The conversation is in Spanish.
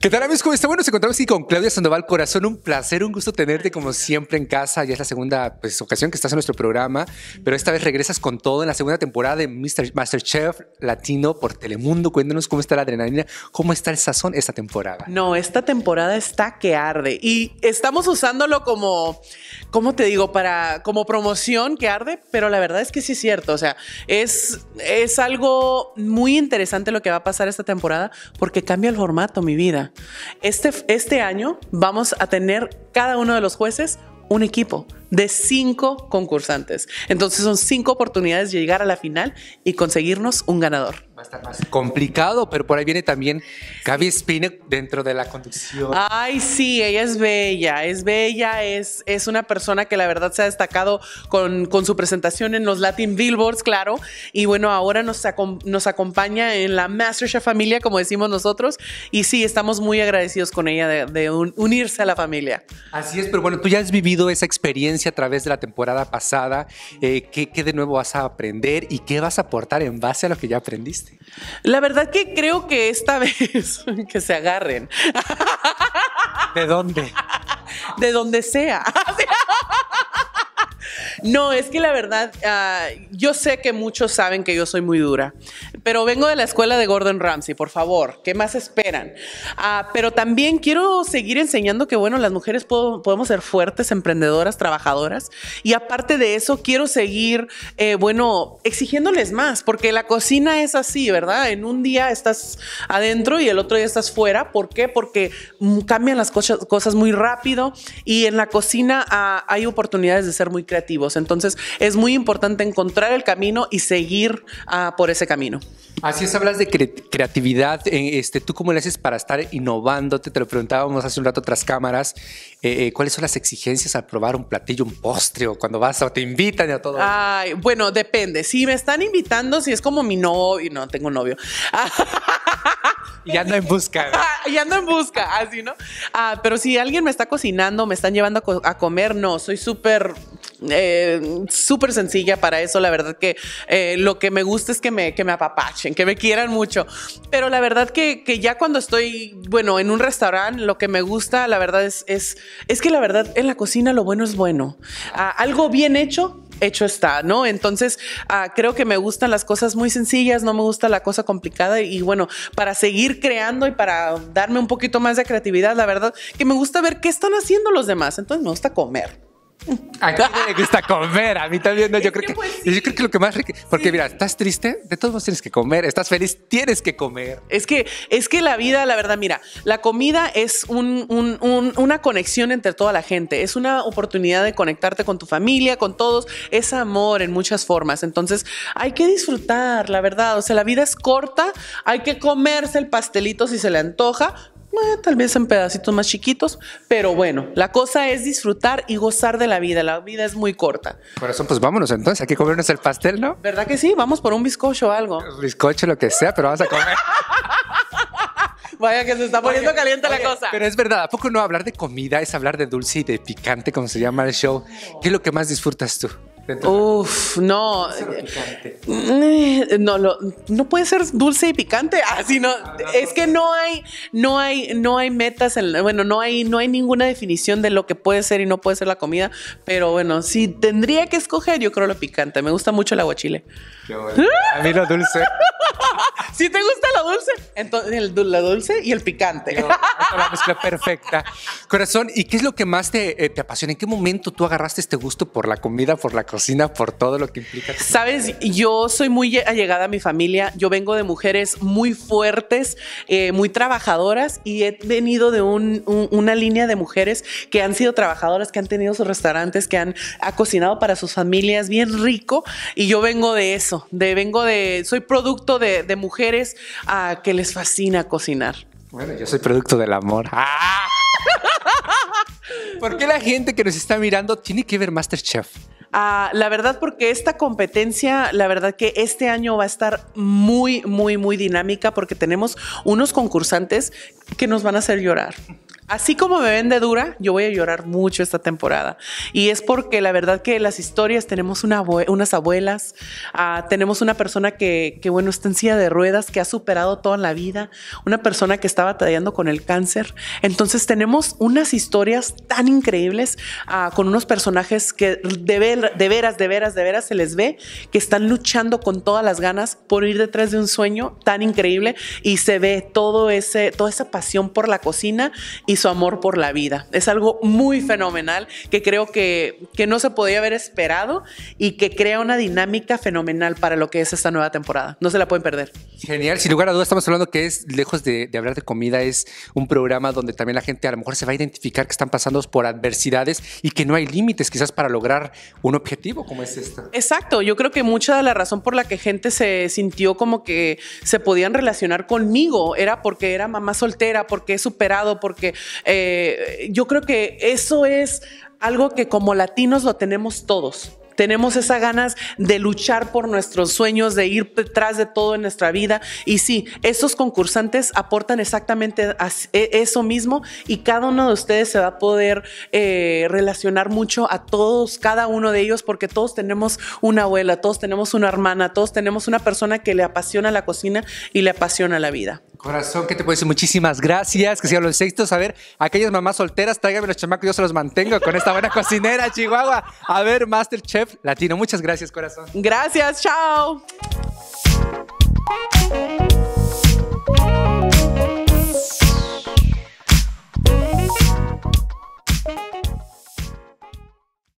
¿Qué tal amigos? ¿Cómo están? Bueno, nos encontramos aquí con Claudia Sandoval Corazón. Un placer, un gusto tenerte como siempre en casa. Ya es la segunda pues, ocasión que estás en nuestro programa, pero esta vez regresas con todo en la segunda temporada de Mr. Masterchef Latino por Telemundo. Cuéntanos cómo está la adrenalina, cómo está el sazón esta temporada. No, esta temporada está que arde y estamos usándolo como, ¿cómo te digo? Para, como promoción que arde, pero la verdad es que sí es cierto. O sea, es, es algo muy interesante lo que va a pasar esta temporada porque cambia el formato, mi vida. Este, este, año vamos a tener cada uno de los jueces un equipo de cinco concursantes. Entonces son cinco oportunidades de llegar a la final y conseguirnos un ganador. Va a estar más complicado, pero por ahí viene también Gaby Spine dentro de la conducción. Ay, sí, ella es bella, es bella, es, es una persona que la verdad se ha destacado con, con su presentación en los Latin Billboards, claro. Y bueno, ahora nos, nos acompaña en la Masterchef familia, como decimos nosotros. Y sí, estamos muy agradecidos con ella de, de unirse a la familia. Así es, pero bueno, tú ya has vivido esa experiencia a través de la temporada pasada, eh, que ¿qué, de nuevo vas a aprender y qué vas a aportar en base a lo que ya aprendiste. La verdad que creo que esta vez que se agarren. ¿De dónde? De donde sea. No, es que la verdad, ah, yo sé que muchos saben que yo soy muy dura, pero vengo de la escuela de Gordon Ramsay, por favor, ¿qué más esperan? Ah, pero también quiero seguir enseñando que, bueno, las mujeres podemos ser fuertes, emprendedoras, trabajadoras, y aparte de eso, quiero seguir, eh, bueno, exigiéndoles más, porque la cocina es así, ¿verdad? En un día estás adentro y el otro día estás fuera, ¿por qué? Porque mm, cambian las cosas, muy rápido y en la cocina ah, hay oportunidades de ser muy creativos, entonces es muy importante encontrar el camino y seguir ah, por ese camino. Así es, hablas de creatividad. Eh, este, ¿Tú cómo le haces para estar innovando? Te, lo preguntábamos hace un rato tras cámaras. Eh, eh, ¿Cuáles son las exigencias al probar un platillo, un postre o cuando vas o te invitan y a todo? Ay, bueno, depende. Si me están invitando, si es como mi novio, no tengo novio. y ando en busca. y ando en busca, así, ¿no? Ah, pero si alguien me está cocinando, me están llevando a comer, no, soy súper eh, súper sencilla para eso. La verdad que eh, lo que me gusta es que me, me apapachen, que me quieran mucho. Pero la verdad que, ya cuando estoy, bueno, en un restaurante, lo que me gusta, la verdad es, es, que la verdad en la cocina lo bueno es bueno. Ah, algo bien hecho hecho está, ¿no? Entonces, ah, creo que me gustan las cosas muy sencillas, no me gusta la cosa complicada y bueno, para seguir creando y para darme un poquito más de creatividad, la verdad, que me gusta ver qué están haciendo los demás, entonces me gusta comer mí me gusta comer, a mí también. yo, creo que, pues, yo creo que lo que más... porque mira, estás triste, de todos modos tienes que comer, estás feliz, tienes que comer. Es que, es que la vida, la verdad, mira, la comida es una conexión entre toda la gente, es una oportunidad de conectarte con tu familia, con todos, es amor en muchas formas. Entonces, hay que disfrutar, la verdad. O sea, la vida es corta, hay que comerse el pastelito si se le antoja, tal vez en pedacitos más chiquitos, pero bueno, la cosa es disfrutar y gozar de la vida. La vida es muy corta. Por eso, pues vámonos entonces, hay que comernos el pastel, ¿no? ¿Verdad que sí? Vamos por un bizcocho o algo. Bizcocho, lo que sea, pero vamos a comer. Vaya que se está poniendo caliente la cosa. Pero es verdad, ¿a poco no hablar de comida es hablar de dulce y de picante, como se llama el show? ¿Qué es lo que más disfrutas tú? Uf, no. Eh, no, lo, no puede ser dulce y picante. Así ah, ah, no. Es que no hay, no hay, no hay metas bueno, no hay, no hay ninguna definición de lo que puede ser y no puede ser la comida. Pero bueno, si tendría que escoger, yo creo lo picante. Me gusta mucho el aguachile. Qué A mí lo dulce. Si te gusta lo dulce, entonces el, dulce y el picante. la mezcla perfecta. Corazón, ¿y qué es lo que más eh, te, apasiona? ¿En qué momento tú agarraste este gusto por la comida, por la cocina, por todo lo que implica? Sabes, yo soy muy allegada a mi familia. Yo vengo de mujeres muy fuertes, eh, muy trabajadoras y he venido de una línea de mujeres que han sido trabajadoras, que han tenido sus restaurantes, que han ha cocinado para sus familias bien rico. Y yo vengo de eso, de vengo de, soy producto de mujeres mujeres a que les fascina cocinar? Bueno, yo soy producto del amor. ¡Ah! ¿Por qué la gente que nos está mirando tiene que ver Masterchef? Ah, la verdad, porque esta competencia, la verdad que este año va a estar muy, muy, muy dinámica porque tenemos unos concursantes que nos van a hacer llorar. Así como me ven de dura, yo voy a llorar mucho esta temporada. Y es porque la verdad que las historias, tenemos una unas abuelas, ah, tenemos una persona que, bueno, está en silla de ruedas, que ha superado toda la vida, una persona que está batallando con el cáncer. Entonces tenemos unas historias tan increíbles ah, con unos personajes que de, de veras, de veras, de veras se les ve que están luchando con todas las ganas por ir detrás de un sueño tan increíble y se ve todo ese, toda esa pasión por la cocina y su amor por la vida. Es algo muy fenomenal que creo que, que no se podía haber esperado y que crea una dinámica fenomenal para lo que es esta nueva temporada. No se la pueden perder. Genial, sin lugar a dudas estamos hablando que es, lejos de, de hablar de comida, es un programa donde también la gente a lo mejor se va a identificar que están pasando por adversidades y que no hay límites quizás para lograr un objetivo como es este. Exacto, yo creo que mucha de la razón por la que gente se sintió como que se podían relacionar conmigo era porque era mamá soltera, porque he superado, porque eh, yo creo que eso es algo que como latinos lo tenemos todos tenemos esas ganas de luchar por nuestros sueños, de ir detrás de todo en nuestra vida. Y sí, esos concursantes aportan exactamente e-, eso mismo y cada uno de ustedes se va a poder eh, relacionar mucho a todos, cada uno de ellos, porque todos tenemos una abuela, todos tenemos una hermana, todos tenemos una persona que le apasiona la cocina y le apasiona la vida. Corazón, que te puedo decir muchísimas gracias, que sigan los sextos. A ver, aquellas mamás solteras, tráigame los chamacos, yo se los mantengo con esta buena cocinera, Chihuahua. A ver, Master Chef Latino. Muchas gracias, corazón. Gracias, chao.